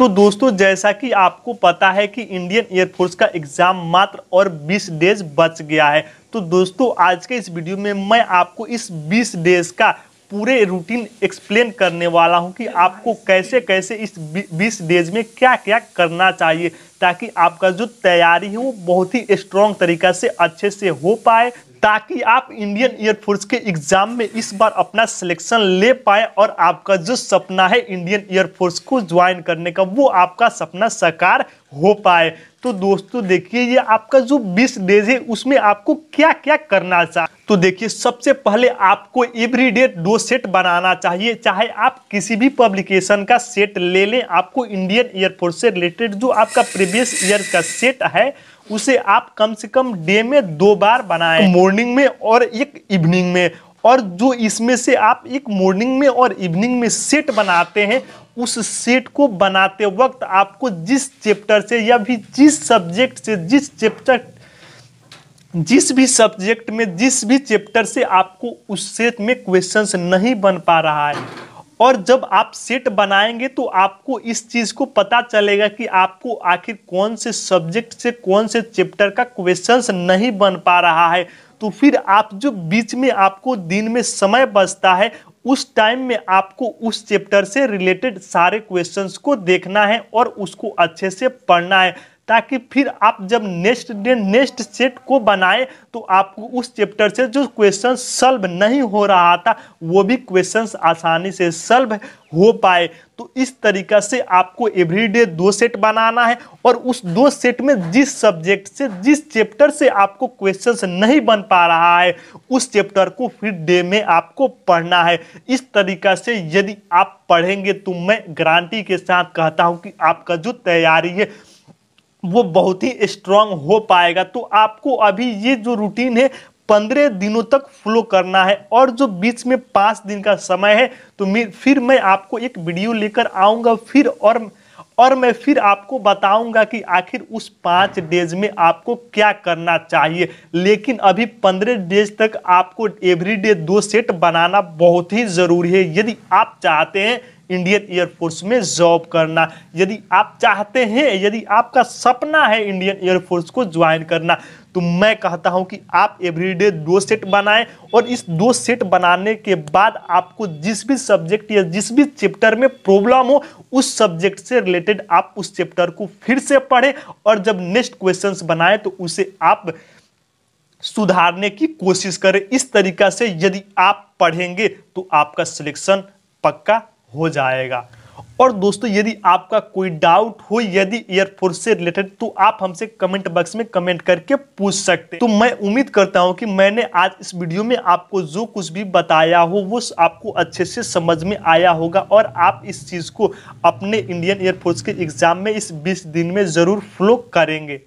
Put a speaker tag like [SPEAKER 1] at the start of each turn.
[SPEAKER 1] तो दोस्तों जैसा कि आपको पता है कि इंडियन एयरफोर्स का एग्ज़ाम मात्र और 20 डेज बच गया है तो दोस्तों आज के इस वीडियो में मैं आपको इस 20 डेज का पूरे रूटीन एक्सप्लेन करने वाला हूं कि आपको कैसे कैसे इस 20 डेज में क्या क्या करना चाहिए ताकि आपका जो तैयारी है वो बहुत ही स्ट्रॉन्ग तरीका से अच्छे से हो पाए ताकि आप इंडियन एयरफोर्स के एग्जाम में इस बार अपना सिलेक्शन ले पाए और आपका जो सपना है इंडियन एयरफोर्स को ज्वाइन करने का वो आपका सपना साकार हो पाए तो दोस्तों देखिए ये आपका जो 20 डेज है उसमें आपको क्या क्या करना चाहिए तो देखिए सबसे पहले आपको एवरी डे दो सेट बनाना चाहिए चाहे आप किसी भी पब्लिकेशन का सेट ले लें आपको इंडियन एयरफोर्स से रिलेटेड जो आपका प्रीवियस ईयर का सेट है उसे आप कम से कम डे में दो बार बनाएं मॉर्निंग में और एक इवनिंग में और जो इसमें से आप एक मॉर्निंग में और इवनिंग में सेट बनाते हैं उस सेट को बनाते वक्त आपको जिस चैप्टर से या भी जिस सब्जेक्ट से जिस चैप्टर जिस भी सब्जेक्ट में जिस भी चैप्टर से आपको उस सेट में क्वेश्चंस नहीं बन पा रहा है और जब आप सेट बनाएंगे तो आपको इस चीज़ को पता चलेगा कि आपको आखिर कौन से सब्जेक्ट से कौन से चैप्टर का क्वेश्चंस नहीं बन पा रहा है तो फिर आप जो बीच में आपको दिन में समय बचता है उस टाइम में आपको उस चैप्टर से रिलेटेड सारे क्वेश्चंस को देखना है और उसको अच्छे से पढ़ना है ताकि फिर आप जब नेक्स्ट डे नेक्स्ट सेट को बनाए तो आपको उस चैप्टर से जो क्वेश्चन सल्व नहीं हो रहा था वो भी क्वेश्चन आसानी से सल्व हो पाए तो इस तरीका से आपको एवरीडे दो सेट बनाना है और उस दो सेट में जिस सब्जेक्ट से जिस चैप्टर से आपको क्वेश्चन नहीं बन पा रहा है उस चैप्टर को फिर डे में आपको पढ़ना है इस तरीका से यदि आप पढ़ेंगे तो मैं गारंटी के साथ कहता हूं कि आपका जो तैयारी है वो बहुत ही स्ट्रांग हो पाएगा तो आपको अभी ये जो रूटीन है पंद्रह दिनों तक फॉलो करना है और जो बीच में पाँच दिन का समय है तो मैं फिर मैं आपको एक वीडियो लेकर आऊँगा फिर और और मैं फिर आपको बताऊंगा कि आखिर उस पाँच डेज में आपको क्या करना चाहिए लेकिन अभी पंद्रह डेज तक आपको एवरी डे दो सेट बनाना बहुत ही ज़रूरी है यदि आप चाहते हैं इंडियन एयरफोर्स में जॉब करना यदि आप चाहते हैं यदि आपका सपना है इंडियन एयरफोर्स को ज्वाइन करना तो मैं कहता हूं कि आप एवरीडे दो सेट बनाएं और इस दो सेट बनाने के बाद आपको जिस भी सब्जेक्ट या जिस भी चैप्टर में प्रॉब्लम हो उस सब्जेक्ट से रिलेटेड आप उस चैप्टर को फिर से पढ़ें और जब नेक्स्ट क्वेश्चंस बनाएं तो उसे आप सुधारने की कोशिश करें इस तरीका से यदि आप पढ़ेंगे तो आपका सिलेक्शन पक्का हो जाएगा और दोस्तों यदि आपका कोई डाउट हो यदि एयरफोर्स से रिलेटेड तो आप हमसे कमेंट बॉक्स में कमेंट करके पूछ सकते तो मैं उम्मीद करता हूं कि मैंने आज इस वीडियो में आपको जो कुछ भी बताया हो वो आपको अच्छे से समझ में आया होगा और आप इस चीज़ को अपने इंडियन एयरफोर्स के एग्जाम में इस बीस दिन में ज़रूर फ्लो करेंगे